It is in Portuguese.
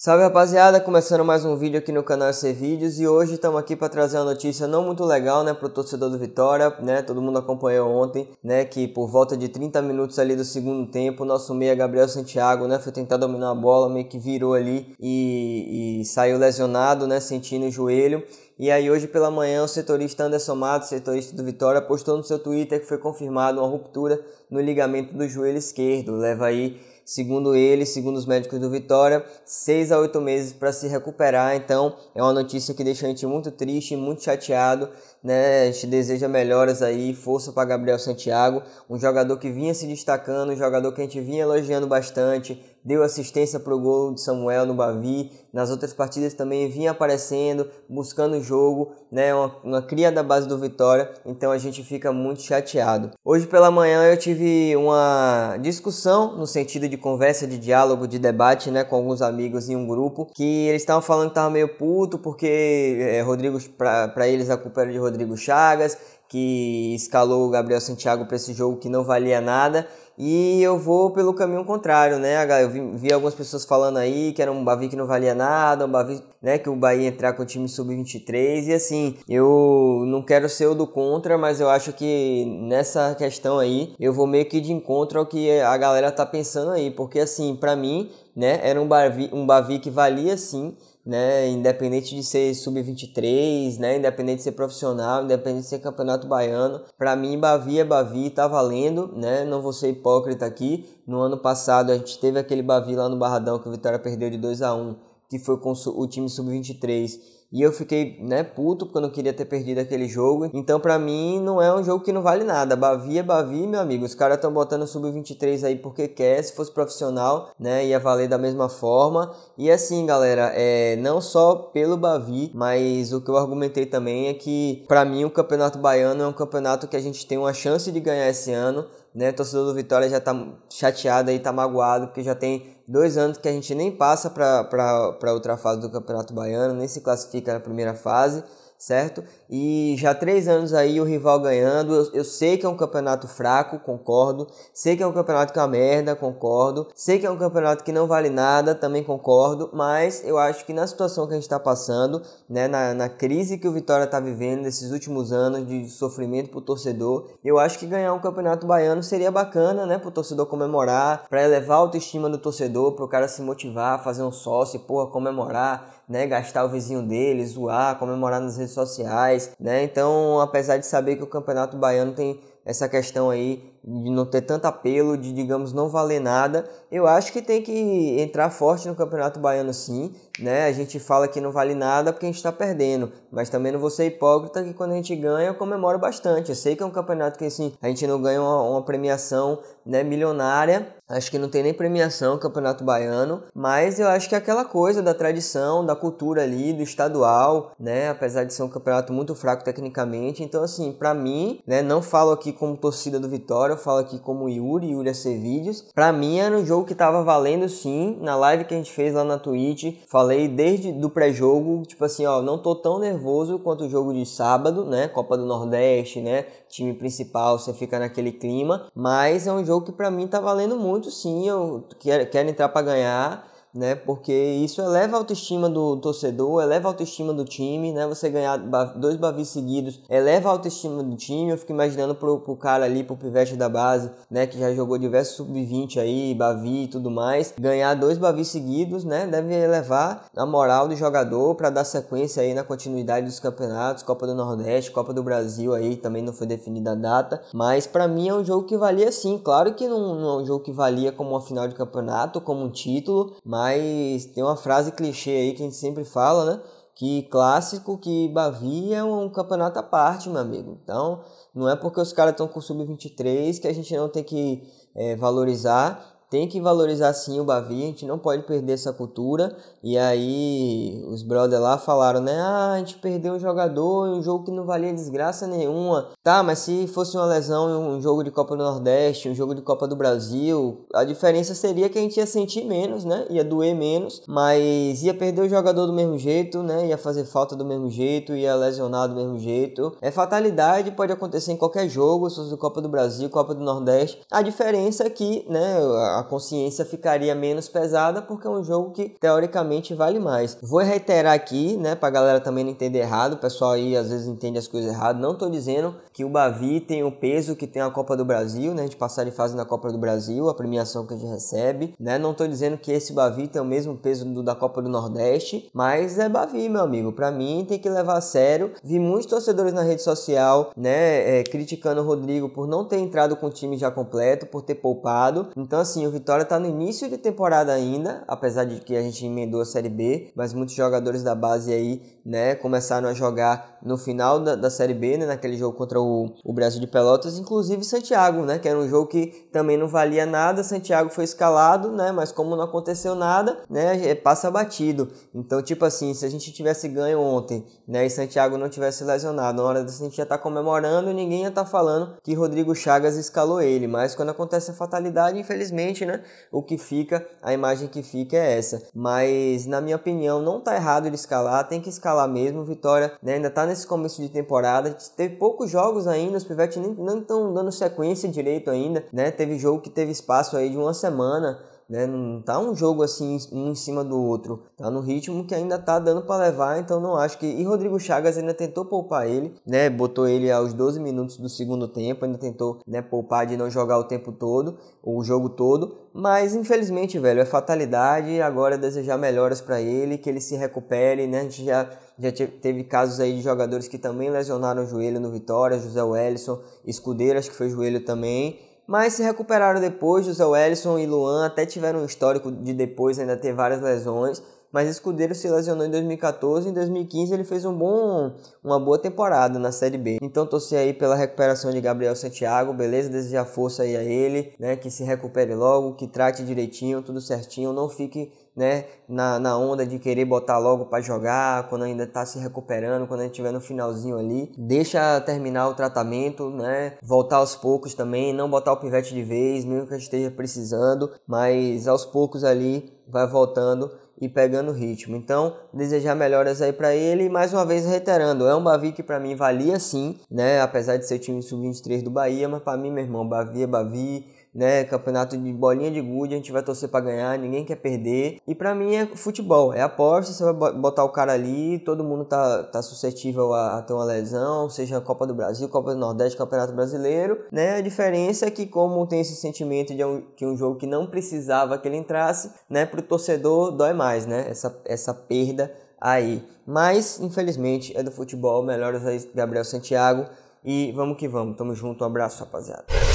Salve rapaziada, começando mais um vídeo aqui no canal C Vídeos e hoje estamos aqui para trazer uma notícia não muito legal, né, pro torcedor do Vitória, né? Todo mundo acompanhou ontem, né, que por volta de 30 minutos ali do segundo tempo, nosso meia Gabriel Santiago, né, foi tentar dominar a bola, meio que virou ali e, e saiu lesionado, né, sentindo o joelho. E aí hoje pela manhã o setorista Anderson Matos, setorista do Vitória, postou no seu Twitter que foi confirmado uma ruptura no ligamento do joelho esquerdo. Leva aí segundo ele, segundo os médicos do Vitória, seis a oito meses para se recuperar. Então é uma notícia que deixa a gente muito triste, muito chateado. Né? A gente deseja melhoras aí, força para Gabriel Santiago, um jogador que vinha se destacando, um jogador que a gente vinha elogiando bastante, deu assistência para o gol de Samuel no Bavi, nas outras partidas também vinha aparecendo, buscando o jogo, né, uma, uma, cria da base do Vitória, então a gente fica muito chateado. Hoje pela manhã eu tive uma discussão no sentido de conversa, de diálogo, de debate, né, com alguns amigos em um grupo, que eles estavam falando que estavam meio puto porque é, Rodrigo para eles a culpa era de Rodrigo Chagas que escalou o Gabriel Santiago para esse jogo que não valia nada. E eu vou pelo caminho contrário, né? Eu vi, vi algumas pessoas falando aí que era um Bavi que não valia nada, um Bavi, né, que o Bahia entrar com o time sub-23 e assim, eu não quero ser o do contra, mas eu acho que nessa questão aí, eu vou meio que de encontro ao que a galera tá pensando aí, porque assim, para mim, né, era um Bavi, um Bavi que valia sim né? Independente de ser sub-23, né? Independente de ser profissional, independente de ser campeonato baiano, para mim Bavi é Bavi, tá valendo, né? Não vou ser hipócrita aqui. No ano passado a gente teve aquele Bavi lá no Barradão que o Vitória perdeu de 2 a 1 que foi com o time sub-23. E eu fiquei, né, puto porque eu não queria ter perdido aquele jogo. Então, para mim, não é um jogo que não vale nada. Bavi é Bavi, meu amigo. Os caras estão botando sub-23 aí porque quer. Se fosse profissional, né, ia valer da mesma forma. E assim, galera, é não só pelo Bavi, mas o que eu argumentei também é que, para mim, o Campeonato Baiano é um campeonato que a gente tem uma chance de ganhar esse ano. Né, o torcedor do Vitória já tá chateado aí, tá magoado, porque já tem dois anos que a gente nem passa para outra fase do Campeonato Baiano, nem se classifica na primeira fase certo? E já três anos aí o rival ganhando. Eu, eu, sei que é um campeonato fraco, concordo. Sei que é um campeonato que é uma merda, concordo. Sei que é um campeonato que não vale nada, também concordo. Mas eu acho que na situação que a gente está passando, né, na, na crise que o Vitória está vivendo nesses últimos anos de sofrimento para o torcedor, eu acho que ganhar um campeonato baiano seria bacana, né, para o torcedor comemorar, para elevar a autoestima do torcedor, para o cara se motivar, fazer um sócio, porra, comemorar, né, gastar o vizinho dele, zoar, comemorar nas redes redes sociais, né? Então, apesar de saber que o Campeonato Baiano tem essa questão aí de não ter tanto apelo, de digamos não valer nada, eu acho que tem que entrar forte no Campeonato Baiano sim, né? A gente fala que não vale nada porque a gente está perdendo, mas também não vou ser hipócrita que quando a gente ganha eu comemoro bastante. Eu sei que é um campeonato que assim a gente não ganha uma, uma premiação né, milionária, Acho que não tem nem premiação Campeonato Baiano, mas eu acho que é aquela coisa da tradição, da cultura ali, do estadual, né? Apesar de ser um campeonato muito fraco tecnicamente. Então, assim, para mim, né? Não falo aqui como torcida do Vitória, eu falo aqui como Yuri, Yuri Acevides. Pra mim era um jogo que tava valendo sim. Na live que a gente fez lá na Twitch, falei desde do pré-jogo, tipo assim, ó, não tô tão nervoso quanto o jogo de sábado, né? Copa do Nordeste, né? Time principal, você fica naquele clima. Mas é um jogo que para mim tá valendo muito muito sim, eu, quer, querem entrar para ganhar né? Porque isso eleva a autoestima do torcedor, eleva a autoestima do time, né? Você ganhar dois bavis seguidos eleva a autoestima do time. Eu fico imaginando pro, pro cara ali, pro pivete da base, né? Que já jogou diversos sub-20 aí, bavi e tudo mais. Ganhar dois bavis seguidos, né? Deve elevar a moral do jogador para dar sequência aí na continuidade dos campeonatos, Copa do Nordeste, Copa do Brasil aí, também não foi definida a data. Mas para mim é um jogo que valia sim. Claro que não, não é um jogo que valia como uma final de campeonato, como um título, mas mas tem uma frase clichê aí que a gente sempre fala, né? Que clássico, que bavia é um campeonato à parte, meu amigo. Então, não é porque os caras estão com o sub-23 que a gente não tem que é, valorizar tem que valorizar sim o Bavi, a gente não pode perder essa cultura. E aí os brothers lá falaram, né? Ah, a gente perdeu um jogador em um jogo que não valia desgraça nenhuma. Tá, mas se fosse uma lesão em um jogo de Copa do Nordeste, um jogo de Copa do Brasil, a diferença seria que a gente ia sentir menos, né? Ia doer menos, mas ia perder o jogador do mesmo jeito, né? Ia fazer falta do mesmo jeito, ia lesionar do mesmo jeito. É fatalidade, pode acontecer em qualquer jogo, se fosse Copa do Brasil, Copa do Nordeste. A diferença é que, né? a consciência ficaria menos pesada porque é um jogo que teoricamente vale mais. Vou reiterar aqui, né, pra galera também não entender errado, o pessoal aí às vezes entende as coisas errado, não tô dizendo que o Bavi tem o peso que tem a Copa do Brasil, né, a gente passar de fase na Copa do Brasil, a premiação que a gente recebe, né, não tô dizendo que esse Bavi tem o mesmo peso do da Copa do Nordeste, mas é Bavi, meu amigo, pra mim tem que levar a sério, vi muitos torcedores na rede social, né, é, criticando o Rodrigo por não ter entrado com o time já completo, por ter poupado, então assim, o Vitória está no início de temporada ainda, apesar de que a gente emendou a Série B, mas muitos jogadores da base aí, né, começaram a jogar no final da, da Série B, né, naquele jogo contra o, o Brasil de Pelotas, inclusive Santiago, né, que era um jogo que também não valia nada, Santiago foi escalado, né, mas como não aconteceu nada, né, é, passa batido. Então, tipo assim, se a gente tivesse ganho ontem, né, e Santiago não tivesse lesionado, na hora da gente já tá comemorando, ninguém ia estar tá falando que Rodrigo Chagas escalou ele, mas quando acontece a fatalidade, infelizmente né? O que fica, a imagem que fica é essa. Mas, na minha opinião, não tá errado ele escalar, tem que escalar mesmo. Vitória né, ainda tá nesse começo de temporada, teve poucos jogos ainda, os pivetes nem estão dando sequência direito ainda, né? Teve jogo que teve espaço aí de uma semana né? Não tá um jogo assim, um em cima do outro. Tá no ritmo que ainda tá dando para levar, então não acho que. E Rodrigo Chagas ainda tentou poupar ele, né? Botou ele aos 12 minutos do segundo tempo, ainda tentou, né, poupar de não jogar o tempo todo, o jogo todo. Mas infelizmente, velho, é fatalidade. Agora é desejar melhoras para ele, que ele se recupere, né? A gente já já teve casos aí de jogadores que também lesionaram o joelho no Vitória, José Wellison, Escudeiro acho que foi joelho também mas se recuperaram depois. José Wellison e Luan até tiveram um histórico de depois ainda ter várias lesões, mas Escudeiro se lesionou em 2014 e em 2015 ele fez um bom, uma boa temporada na Série B. Então torcer aí pela recuperação de Gabriel Santiago, beleza? Desejar força aí a ele, né? Que se recupere logo, que trate direitinho, tudo certinho, não fique né, na, na onda de querer botar logo para jogar, quando ainda está se recuperando, quando a gente estiver no finalzinho ali, deixa terminar o tratamento, né, voltar aos poucos também, não botar o pivete de vez, mesmo que a gente esteja precisando, mas aos poucos ali vai voltando e pegando ritmo. Então, desejar melhoras aí para ele e mais uma vez reiterando, é um Bavi que para mim valia sim, né? Apesar de ser time sub-23 do Bahia, mas para mim, meu irmão, Bavi é Bavi, né? Campeonato de bolinha de gude, a gente vai torcer para ganhar, ninguém quer perder. E para mim é futebol, é aposta, você vai botar o cara ali, todo mundo tá, tá suscetível a, a ter uma lesão, seja Copa do Brasil, Copa do Nordeste, Campeonato Brasileiro, né? A diferença é que como tem esse sentimento de um, que um jogo que não precisava que ele entrasse, né, pro torcedor dói mais, né? Essa essa perda aí. Mas, infelizmente, é do futebol. Melhoras aí, Gabriel Santiago. E vamos que vamos. Tamo junto. Um abraço, rapaziada.